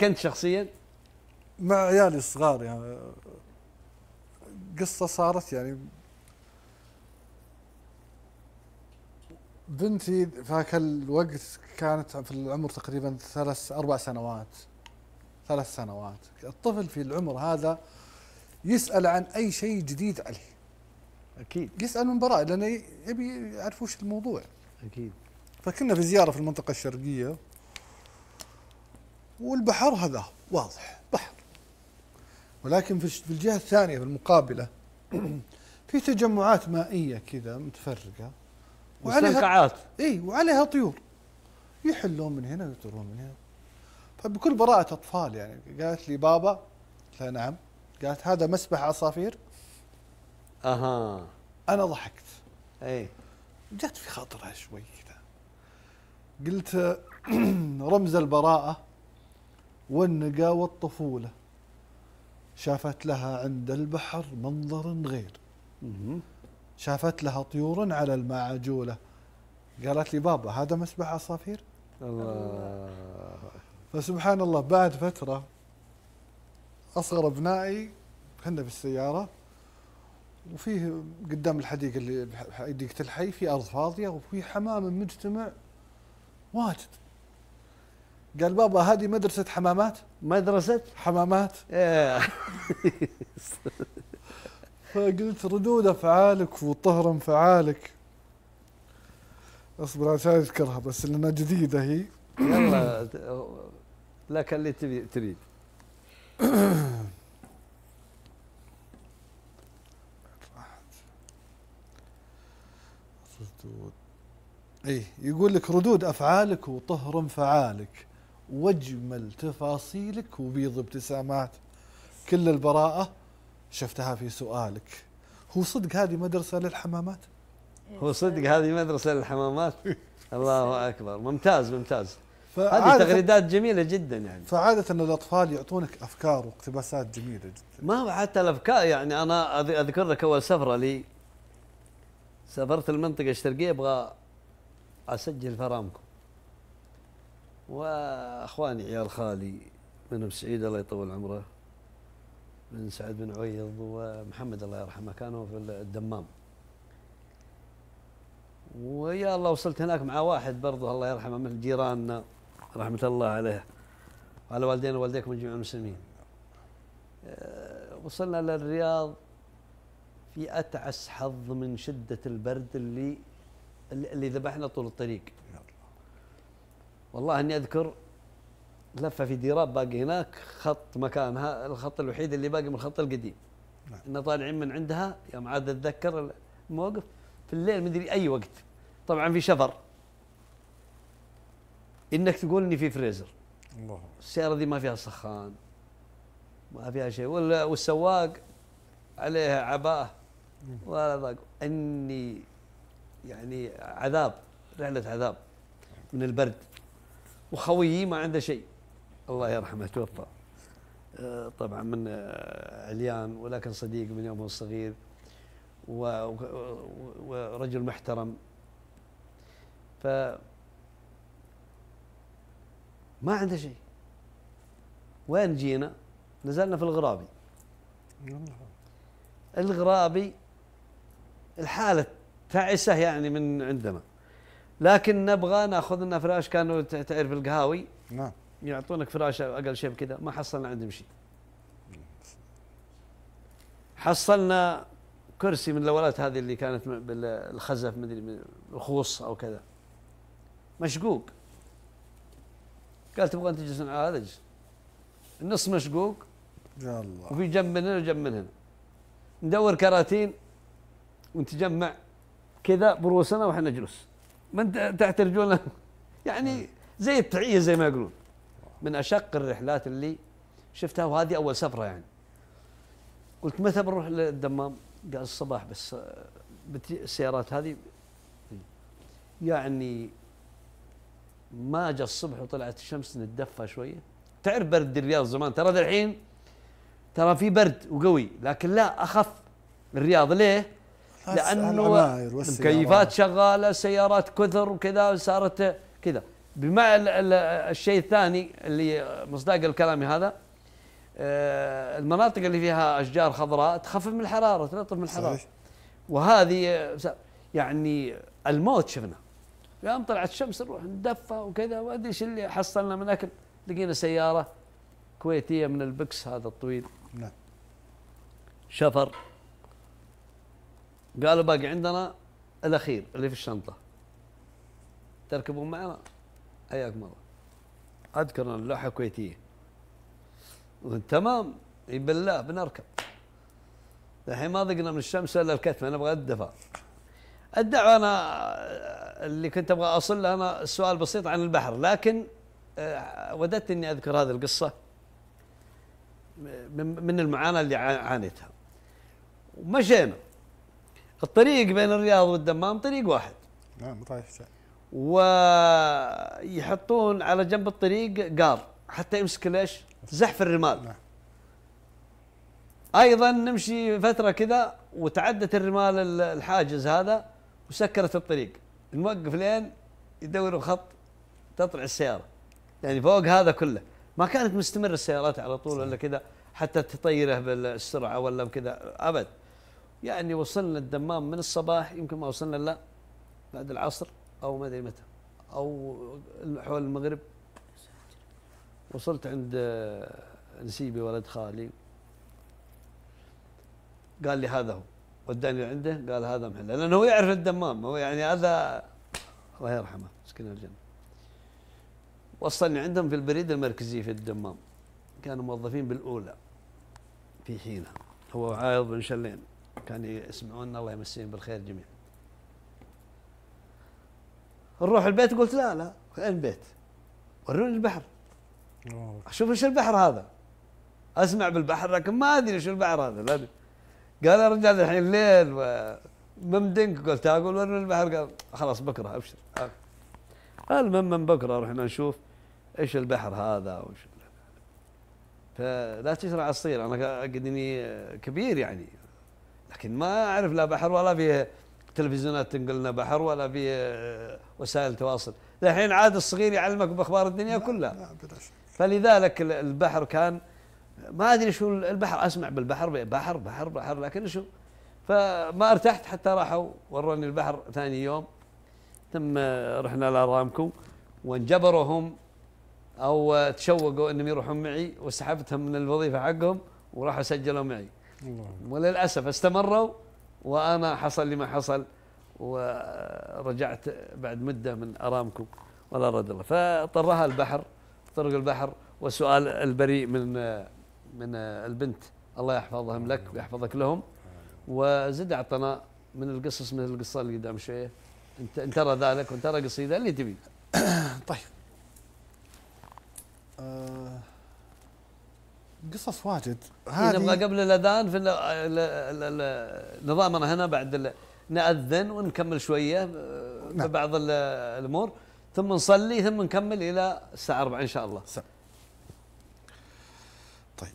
كنت شخصيا؟ مع عيالي الصغار يعني قصة صارت يعني بنتي في ذاك الوقت كانت في العمر تقريبا ثلاث اربع سنوات ثلاث سنوات الطفل في العمر هذا يسال عن اي شيء جديد عليه اكيد يسال من براءه لانه يبي يعرف وش الموضوع اكيد فكنا في زياره في المنطقه الشرقيه والبحر هذا واضح بحر ولكن في الجهة الثانية في المقابلة في تجمعات مائية كذا متفرقة وعليها اي وعليها طيور يحلون من هنا ويطيرون من هنا فبكل طيب، براءة أطفال يعني قالت لي بابا قلت لها نعم قالت هذا مسبح عصافير اها انا ضحكت اي جت في خاطرها شوي كذا قلت رمز البراءة والنقا والطفولة شافت لها عند البحر منظر غير شافت لها طيور على المعجولة قالت لي بابا هذا مسبح عصافير الله فسبحان الله بعد فترة أصغر أبنائي كنا بالسيارة وفيه قدام الحديقة اللي حديقة الحي في أرض فاضية وفي حمام مجتمع واجد قال بابا هذه مدرسة حمامات مدرسة حمامات آه. فقلت ردود أفعالك وطهر انفعالك اصبر عشان اذكرها بس لانها جديده هي يلا لك اللي تبي تريد ردود إيه، يقول لك ردود افعالك وطهر انفعالك واجمل تفاصيلك وبيض ابتسامات كل البراءه شفتها في سؤالك هو صدق هذه مدرسه للحمامات هو صدق هذه مدرسه للحمامات الله اكبر ممتاز ممتاز هذه تغريدات جميلة جدا يعني فعادة الأطفال يعطونك أفكار واقتباسات جميلة جدا ما هو حتى الأفكار يعني أنا أذكر لك أول سفرة لي سافرت المنطقة الشرقية أبغى أسجل فرامكم واخواني عيال خالي منهم سعيد الله يطول عمره بن سعد بن عويض ومحمد الله يرحمه كانوا في الدمام ويا الله وصلت هناك مع واحد برضه الله يرحمه من جيراننا رحمة الله عليه وعلى والدينا ووالديكم جميع المسلمين آه، وصلنا للرياض في أتعس حظ من شدة البرد اللي اللي ذبحنا طول الطريق والله اني اذكر لفه في ديراب باقي هناك خط مكانها الخط الوحيد اللي باقي من الخط القديم نعم. ان طالعين من عندها يوم عاد اتذكر الموقف في الليل مدري اي وقت طبعا في شفر انك تقول اني في فريزر الله السياره ذي ما فيها سخان ما فيها شيء والسواق عليها عباه ولا ضاق اني يعني عذاب رحله عذاب من البرد وخويي ما عنده شيء الله يرحمه توفى آه، طبعا من آه، عليان ولكن صديق من يومه الصغير ورجل محترم ف ما عنده شيء وين جينا؟ نزلنا في الغرابي الغرابي الحالة تعسة يعني من عندنا لكن نبغى ناخذ لنا فراش كانوا تعرف القهاوي نعم يعطونك فراش اقل شيء كذا ما حصلنا عندهم شيء نعم. حصلنا كرسي من الاولات هذه اللي كانت بالخزف مدري الخوص او كذا مشقوق قال تبغى انت تجلس على آه، هذا اجلس النص مشقوق يا الله وفي جنب من هنا وجنب من هنا ندور كراتين ونتجمع كذا بروسنا واحنا نجلس من تحت رجولنا يعني زي التعيه زي ما يقولون من اشق الرحلات اللي شفتها وهذه اول سفره يعني قلت متى بنروح للدمام؟ قال الصباح بس آه، السيارات هذه يعني ما جاء الصبح وطلعت الشمس نتدفى شويه تعرف برد الرياض زمان ترى الحين ترى في برد وقوي لكن لا اخف الرياض ليه؟ لانه المكيفات شغاله سيارات كثر وكذا صارت كذا بما الشيء الثاني اللي مصداق الكلام هذا آه، المناطق اللي فيها اشجار خضراء تخفف من الحراره تلطف من الحراره صحيح. وهذه آه، يعني الموت شفنا يوم طلعت الشمس نروح ندفى وكذا وادري ادري ايش اللي حصلنا من اكل لقينا سياره كويتيه من البكس هذا الطويل نعم شفر قالوا باقي عندنا الاخير اللي في الشنطه تركبون معنا حياكم الله اذكر اللوحه كويتيه تمام بالله بنركب الحين ما ذقنا من الشمس الا الكتمه نبغى ابغى الدفع الدعوه انا اللي كنت ابغى اصل له انا سؤال بسيط عن البحر لكن آه، وددت اني اذكر هذه القصه من المعاناه اللي عانيتها ومشينا الطريق بين الرياض والدمام طريق واحد نعم طريق ويحطون على جنب الطريق قار حتى يمسك ليش زحف الرمال نعم. ايضا نمشي فتره كذا وتعدت الرمال الحاجز هذا وسكرت الطريق نوقف لين يدوروا خط تطلع السياره يعني فوق هذا كله ما كانت مستمره السيارات على طول ولا كذا حتى تطيره بالسرعه ولا كذا ابد يعني وصلنا الدمام من الصباح يمكن ما وصلنا لا بعد العصر او ما ادري متى او حول المغرب وصلت عند نسيبي ولد خالي قال لي هذا هو وداني عنده قال هذا محل لانه هو يعرف الدمام هو يعني هذا الله يرحمه سكن الجنه وصلني عندهم في البريد المركزي في الدمام كانوا موظفين بالاولى في حينها هو عايض بن شلين كان يسمعونا الله يمسيهم بالخير جميعا نروح البيت قلت لا لا وين البيت وروني البحر اشوف ايش البحر هذا اسمع بالبحر لكن ما ادري شو البحر هذا لا قال يا رجال الحين ليل ممدنك قلت اقول وين البحر قال خلاص بكره ابشر المهم من بكره رحنا نشوف ايش البحر هذا وش فلا تشرع الصير انا قدني كبير يعني لكن ما اعرف لا بحر ولا في تلفزيونات تنقل لنا بحر ولا في آه، وسائل تواصل الحين عاد الصغير يعلمك باخبار الدنيا لا كلها لا بلا شك فلذلك البحر كان ما ادري شو البحر اسمع بالبحر بحر بحر بحر لكن شو فما ارتحت حتى راحوا وروني البحر ثاني يوم ثم آه، رحنا لارامكو وانجبروا هم او آه، تشوقوا انهم يروحون معي وسحبتهم من الوظيفه حقهم وراحوا سجلوا معي وللأسف استمروا وأنا حصل لي ما حصل ورجعت بعد مدة من أرامكو ولا رد الله فطرها البحر طرق البحر وسؤال البريء من من البنت الله يحفظهم لك ويحفظك لهم وزد أعطنا من القصص من القصة اللي قدام شوية ان ترى ذلك وان ترى قصيدة اللي تبي طيب قصص واجد إيه، هذه نبغى قبل الاذان في آه، نظامنا هنا بعد ناذن ونكمل شويه آه، نعم. في بعض الامور ثم نصلي ثم نكمل الى الساعه 4 ان شاء الله سم.